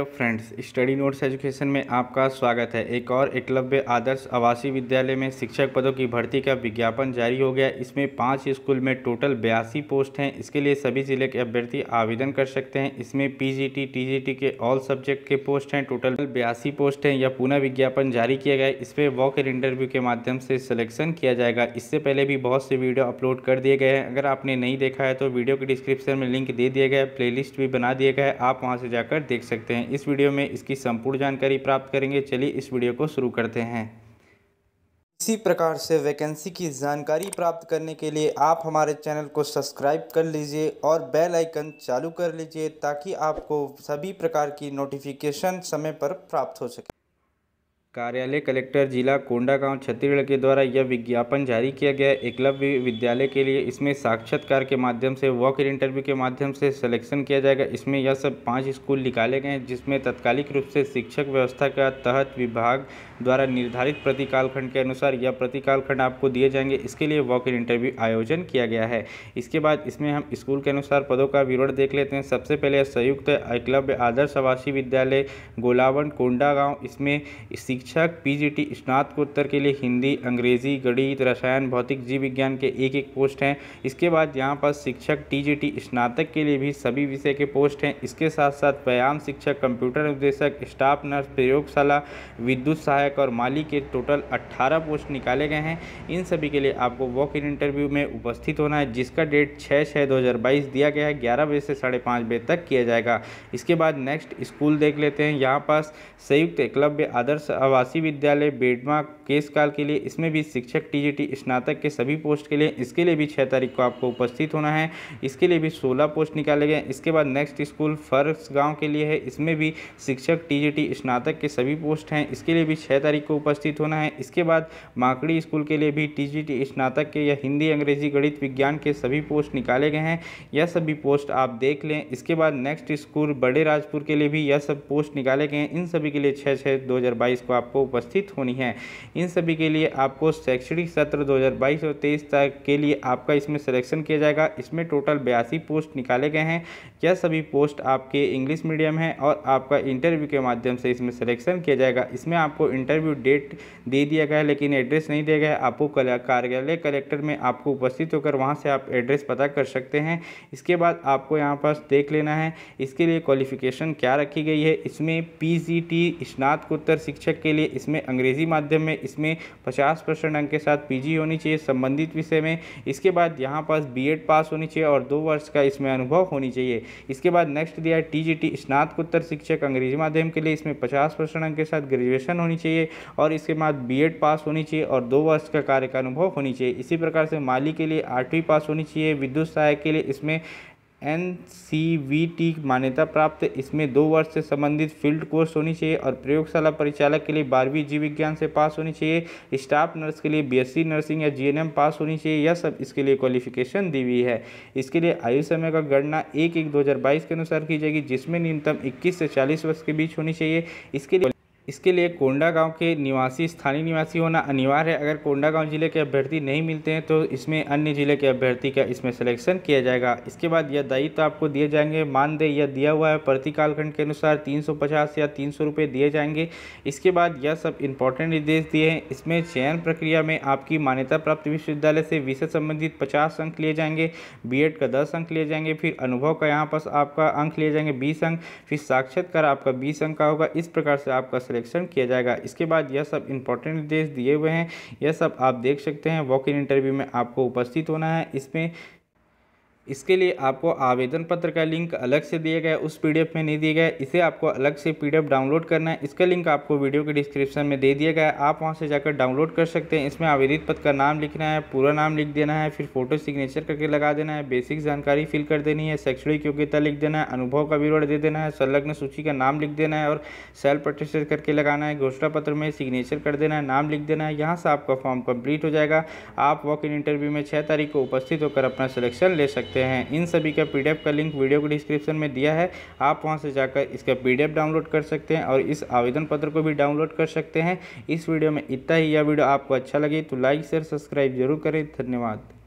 hello friends study notes education में आपका स्वागत है एक और एकलव्य आदर्श आवासीय विद्यालय में शिक्षक पदों की भर्ती का विज्ञापन जारी हो गया इसमें पांच स्कूल में टोटल बयासी पोस्ट हैं इसके लिए सभी जिले के अभ्यर्थी आवेदन कर सकते हैं इसमें पीजीटी टीजीटी के ऑल सब्जेक्ट के पोस्ट हैं टोटल बयासी पोस्ट हैं यह पुनः विज्ञापन जारी किया गया इस पर वॉक इंटरव्यू के माध्यम से सिलेक्शन किया जाएगा इससे पहले भी बहुत से वीडियो अपलोड कर दिए गए हैं अगर आपने नहीं देखा है तो वीडियो के डिस्क्रिप्शन में लिंक दे दिया गया है प्ले भी बना दिया गया है आप वहाँ से जाकर देख सकते हैं इस वीडियो में इसकी संपूर्ण जानकारी प्राप्त करेंगे चलिए इस वीडियो को शुरू करते हैं इसी प्रकार से वैकेंसी की जानकारी प्राप्त करने के लिए आप हमारे चैनल को सब्सक्राइब कर लीजिए और बेल आइकन चालू कर लीजिए ताकि आपको सभी प्रकार की नोटिफिकेशन समय पर प्राप्त हो सके कार्यालय कलेक्टर जिला कोंडागांव छत्तीसगढ़ के द्वारा यह विज्ञापन जारी किया गया एकलव्य विद्यालय के लिए इसमें साक्षात्कार के माध्यम से वॉक इन इंटरव्यू के माध्यम से सिलेक्शन किया जाएगा इसमें यह सब पांच स्कूल निकाले गए हैं जिसमें तत्कालिक रूप से शिक्षक व्यवस्था का तहत विभाग द्वारा निर्धारित प्रति के अनुसार यह प्रति आपको दिए जाएंगे इसके लिए वॉक इन इंटरव्यू आयोजन किया गया है इसके बाद इसमें हम स्कूल के अनुसार पदों का विवरण देख लेते हैं सबसे पहले संयुक्त एकलव्य आदर्श आवासीय विद्यालय गोलावन कोंडागांव इसमें शिक्षक पीजीटी स्नातकोत्तर के लिए हिंदी अंग्रेजी गणित रसायन भौतिक जीव विज्ञान के एक एक पोस्ट हैं इसके बाद यहाँ पर शिक्षक टीजीटी स्नातक के लिए भी सभी विषय के पोस्ट हैं इसके साथ साथ व्यायाम शिक्षक कंप्यूटर निदेशक स्टाफ नर्स प्रयोगशाला विद्युत सहायक और माली के टोटल अट्ठारह पोस्ट निकाले गए हैं इन सभी के लिए आपको वॉक इन इंटरव्यू में उपस्थित होना है जिसका डेट छः छः दो दिया गया है ग्यारह बजे से साढ़े पाँच बजे तक किया जाएगा इसके बाद नेक्स्ट स्कूल देख लेते हैं यहाँ पास संयुक्त एकलव्य आदर्श आवासीय विद्यालय बेडमा केस काल के लिए इसमें भी शिक्षक टीजीटी स्नातक के सभी पोस्ट के लिए इसके लिए भी छः तारीख को आपको उपस्थित होना है इसके लिए भी सोलह पोस्ट निकाले गए इसके बाद नेक्स्ट स्कूल फर्स गाँव के लिए है इसमें भी शिक्षक टीजीटी स्नातक के सभी पोस्ट हैं इसके लिए भी छः तारीख को उपस्थित होना है इसके बाद माकड़ी स्कूल के लिए भी टी स्नातक के या हिंदी अंग्रेजी गणित विज्ञान के सभी पोस्ट निकाले गए हैं यह सभी पोस्ट आप देख लें इसके बाद नेक्स्ट स्कूल बड़े राजपुर के लिए भी यह सब पोस्ट निकाले गए हैं इन सभी के लिए छः छः दो को आप आपको उपस्थित होनी है इन सभी के लिए आपको शैक्षणिक सत्र दो हज़ार बाईस और तेईस तक के लिए आपका इसमें सिलेक्शन किया जाएगा इसमें टोटल बयासी पोस्ट निकाले गए हैं यह सभी पोस्ट आपके इंग्लिश मीडियम है और आपका इंटरव्यू के माध्यम से इसमें सिलेक्शन किया जाएगा इसमें आपको इंटरव्यू डेट दे दिया गया है लेकिन एड्रेस नहीं दिया गया है आपको कार्यालय कलेक्टर में आपको उपस्थित होकर वहाँ से आप एड्रेस पता कर सकते हैं इसके बाद आपको यहाँ पर देख लेना है इसके लिए क्वालिफिकेशन क्या रखी गई है इसमें पी स्नातकोत्तर शिक्षक के के लिए इसमें अंग्रेजी माध्यम में इसमें पचास परसेंट अंक के साथ पीजी होनी चाहिए संबंधित विषय में इसके बाद यहाँ पास बीएड पास होनी चाहिए और दो वर्ष का इसमें अनुभव होनी चाहिए इसके बाद नेक्स्ट दिया है टीजीटी स्नातकोत्तर शिक्षक अंग्रेजी माध्यम के लिए इसमें पचास परसेंट अंक के साथ ग्रेजुएशन होनी चाहिए और इसके बाद बी पास होनी चाहिए और दो वर्ष का कार्य का अनुभव होनी चाहिए इसी प्रकार से माली के लिए आठवीं पास होनी चाहिए विद्युत सहायक के लिए इसमें एन सी वी टी मान्यता प्राप्त इसमें दो वर्ष से संबंधित फील्ड कोर्स होनी चाहिए और प्रयोगशाला परिचालक के लिए बारहवीं जीव विज्ञान से पास होनी चाहिए स्टाफ नर्स के लिए बीएससी नर्सिंग या जीएनएम पास होनी चाहिए यह सब इसके लिए क्वालिफिकेशन दी हुई है इसके लिए आयु समय का गणना एक एक दो के अनुसार की जाएगी जिसमें न्यूनतम इक्कीस से चालीस वर्ष के बीच होनी चाहिए इसके लिए इसके लिए कोंडा गांव के निवासी स्थानीय निवासी होना अनिवार्य है अगर कोंडा गांव जिले के अभ्यर्थी नहीं मिलते हैं तो इसमें अन्य जिले के अभ्यर्थी का इसमें सिलेक्शन किया जाएगा इसके बाद यह दायित्व तो आपको दिए जाएंगे मानदेय यह दिया हुआ है प्रति कालखंड के अनुसार तीन या तीन सौ दिए जाएंगे इसके बाद यह सब इंपॉर्टेंट निर्देश दिए हैं इसमें चयन प्रक्रिया में आपकी मान्यता प्राप्त विश्वविद्यालय से विषय संबंधित पचास अंक लिए जाएंगे बी का दस अंक लिए जाएंगे फिर अनुभव का यहाँ पर आपका अंक लिए जाएंगे बीस अंक फिर साक्षात्कार आपका बीस अंक का होगा इस प्रकार से आपका सिलेक्शन सिलेक्शन किया जाएगा इसके बाद यह सब इंपॉर्टेंट निर्देश दिए हुए हैं यह सब आप देख सकते हैं वॉक इन इंटरव्यू में आपको उपस्थित होना है इसमें इसके लिए आपको आवेदन पत्र का लिंक अलग से दिया गया उस पीडीएफ में नहीं दिया गया इसे आपको अलग से पीडीएफ डाउनलोड करना है इसका लिंक आपको वीडियो के डिस्क्रिप्शन में दे दिया गया है आप वहां से जाकर डाउनलोड कर सकते हैं इसमें आवेदित पत्र का नाम लिखना है पूरा नाम लिख देना है फिर फोटो सिग्नेचर करके लगा देना है बेसिक जानकारी फिल कर देनी है शैक्षणिक योग्यता लिख देना है अनुभव का विवरण दे देना है संलग्न सूची का नाम लिख देना है और सेल्फ रजिस्टर करके लगाना है घोषणा पत्र में सिग्नेचर कर देना है नाम लिख देना है यहाँ से आपका फॉर्म कंप्लीट हो जाएगा आप वॉक इन इंटरव्यू में छः तारीख को उपस्थित होकर अपना सिलेक्शन ले सकते सकते हैं इन सभी का पी का लिंक वीडियो को डिस्क्रिप्शन में दिया है आप वहाँ से जाकर इसका पी डाउनलोड कर सकते हैं और इस आवेदन पत्र को भी डाउनलोड कर सकते हैं इस वीडियो में इतना ही यह वीडियो आपको अच्छा लगे तो लाइक शेयर सब्सक्राइब जरूर करें धन्यवाद